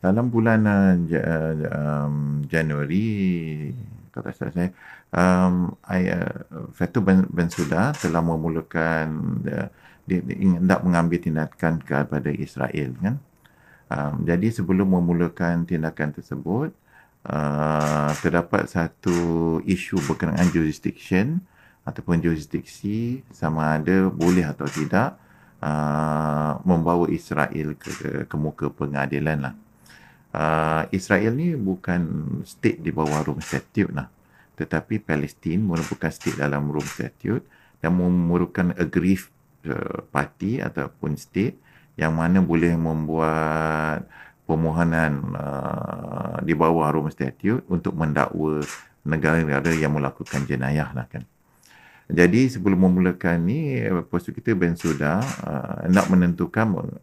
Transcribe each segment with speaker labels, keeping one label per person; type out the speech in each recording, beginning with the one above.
Speaker 1: dalam bulan uh, eh, um, Januari kata saya um, ayah Fatu Ben, ben Suda telah memulakan eh, dia, dia, ingin mengambil tindakan kepada Israel kan um, jadi sebelum memulakan tindakan tersebut uh, terdapat satu isu berkenaan jurisdiction ataupun jurisdiksi sama ada boleh atau tidak uh, membawa Israel ke, ke, ke muka pengadilan lah uh, Israel ni bukan state di bawah Rome Statute lah. Tetapi Palestin merupakan state dalam Rome Statute dan merupakan aggrieved uh, party ataupun state yang mana boleh membuat permohonan uh, di bawah Rome Statute untuk mendakwa negara-negara yang melakukan jenayah lah kan. Jadi sebelum memulakan ni, postu kita Ben Suda uh, ah, nak menentukan uh,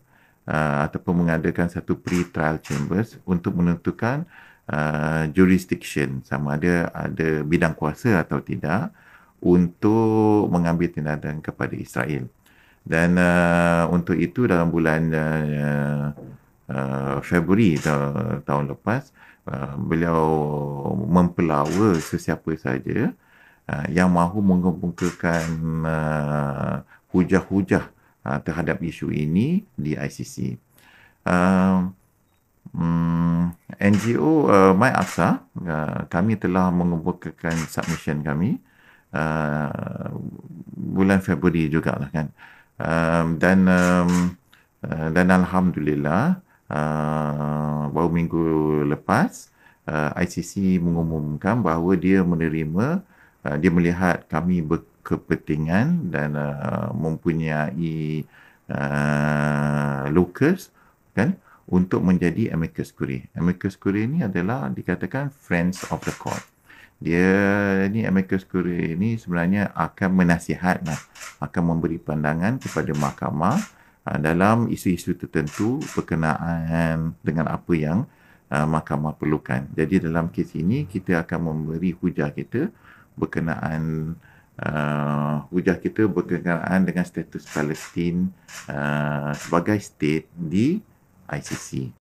Speaker 1: uh, ataupun mengadakan satu pre-trial chambers untuk menentukan uh, jurisdiction sama ada ada bidang kuasa atau tidak untuk mengambil tindakan kepada Israel. Dan uh, untuk itu dalam bulan uh, uh, Februari ta- tahun lepas uh, beliau mempelawa sesiapa saja uh, yang mahu mengumpulkan uh, hujah-hujah uh, uh, terhadap isu ini di ICC. Uh, ah, um, mm, NGO uh, ah, My Aksa, uh, kami telah mengemukakan submission kami uh, bulan Februari juga lah kan. Um, dan um, uh, dan alhamdulillah uh, baru minggu lepas uh, ICC mengumumkan bahawa dia menerima uh, dia melihat kami ber, kepentingan dan uh, mempunyai uh, locus kan untuk menjadi amicus curiae. Amicus curiae ni adalah dikatakan friends of the court. Dia ni amicus curiae ni sebenarnya akan menasihat lah, akan memberi pandangan kepada mahkamah uh, dalam isu-isu tertentu berkenaan dengan apa yang uh, mahkamah perlukan. Jadi dalam kes ini kita akan memberi hujah kita berkenaan uh, hujah kita berkenaan dengan status Palestin uh, sebagai state di ICC.